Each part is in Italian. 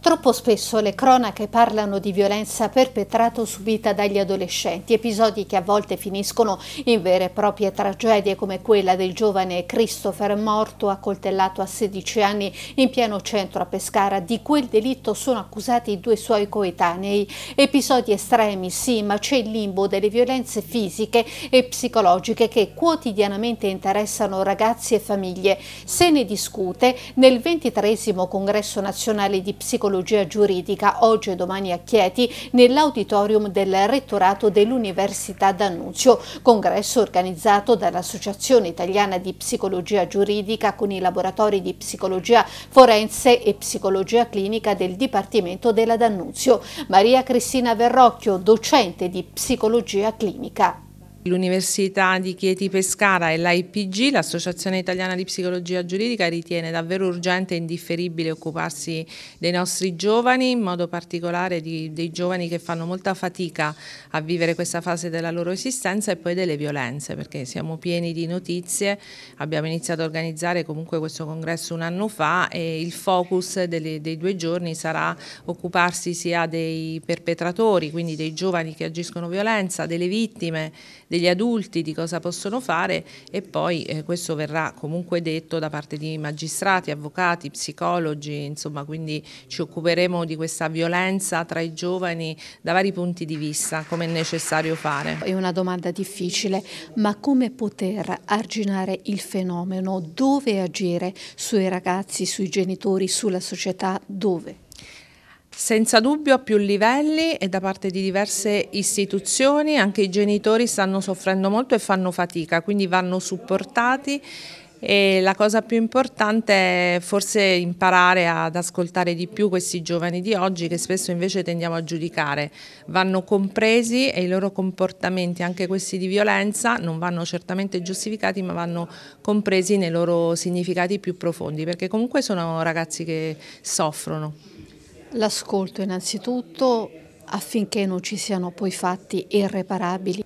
Troppo spesso le cronache parlano di violenza perpetrata o subita dagli adolescenti, episodi che a volte finiscono in vere e proprie tragedie come quella del giovane Christopher morto accoltellato a 16 anni in pieno centro a Pescara. Di quel delitto sono accusati i due suoi coetanei. Episodi estremi sì, ma c'è il limbo delle violenze fisiche e psicologiche che quotidianamente interessano ragazzi e famiglie. Se ne discute nel 23 Congresso Nazionale di Psicologia psicologia giuridica oggi e domani a Chieti nell'auditorium del rettorato dell'Università D'Annunzio, congresso organizzato dall'Associazione Italiana di Psicologia Giuridica con i laboratori di psicologia forense e psicologia clinica del Dipartimento della D'Annunzio. Maria Cristina Verrocchio, docente di psicologia clinica. L'Università di Chieti Pescara e l'AIPG, l'Associazione Italiana di Psicologia Giuridica, ritiene davvero urgente e indifferibile occuparsi dei nostri giovani, in modo particolare di, dei giovani che fanno molta fatica a vivere questa fase della loro esistenza e poi delle violenze, perché siamo pieni di notizie, abbiamo iniziato a organizzare comunque questo congresso un anno fa e il focus delle, dei due giorni sarà occuparsi sia dei perpetratori, quindi dei giovani che agiscono violenza, delle vittime, dei degli adulti di cosa possono fare e poi eh, questo verrà comunque detto da parte di magistrati, avvocati, psicologi, insomma quindi ci occuperemo di questa violenza tra i giovani da vari punti di vista come è necessario fare. È una domanda difficile, ma come poter arginare il fenomeno? Dove agire? Sui ragazzi, sui genitori, sulla società? Dove? Senza dubbio a più livelli e da parte di diverse istituzioni anche i genitori stanno soffrendo molto e fanno fatica, quindi vanno supportati e la cosa più importante è forse imparare ad ascoltare di più questi giovani di oggi che spesso invece tendiamo a giudicare. Vanno compresi e i loro comportamenti, anche questi di violenza, non vanno certamente giustificati ma vanno compresi nei loro significati più profondi perché comunque sono ragazzi che soffrono. L'ascolto innanzitutto affinché non ci siano poi fatti irreparabili.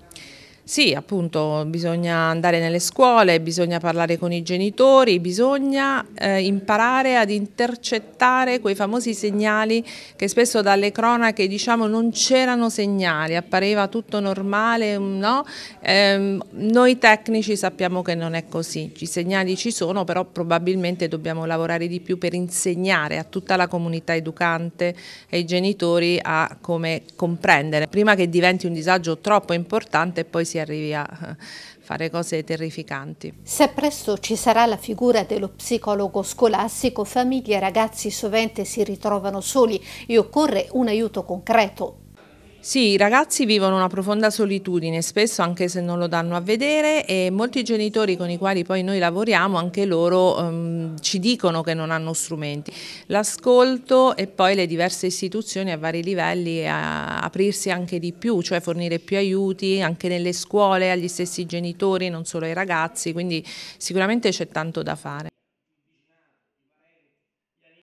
Sì, appunto, bisogna andare nelle scuole, bisogna parlare con i genitori, bisogna eh, imparare ad intercettare quei famosi segnali che spesso dalle cronache diciamo non c'erano segnali, appareva tutto normale, mm, no? eh, noi tecnici sappiamo che non è così, i segnali ci sono, però probabilmente dobbiamo lavorare di più per insegnare a tutta la comunità educante e ai genitori a come comprendere, prima che diventi un disagio troppo importante e poi si arrivi a eh, fare cose terrificanti. Se presto ci sarà la figura dello psicologo scolastico, famiglie e ragazzi sovente si ritrovano soli e occorre un aiuto concreto sì, i ragazzi vivono una profonda solitudine, spesso anche se non lo danno a vedere e molti genitori con i quali poi noi lavoriamo, anche loro ehm, ci dicono che non hanno strumenti. L'ascolto e poi le diverse istituzioni a vari livelli a aprirsi anche di più, cioè fornire più aiuti anche nelle scuole, agli stessi genitori, non solo ai ragazzi, quindi sicuramente c'è tanto da fare.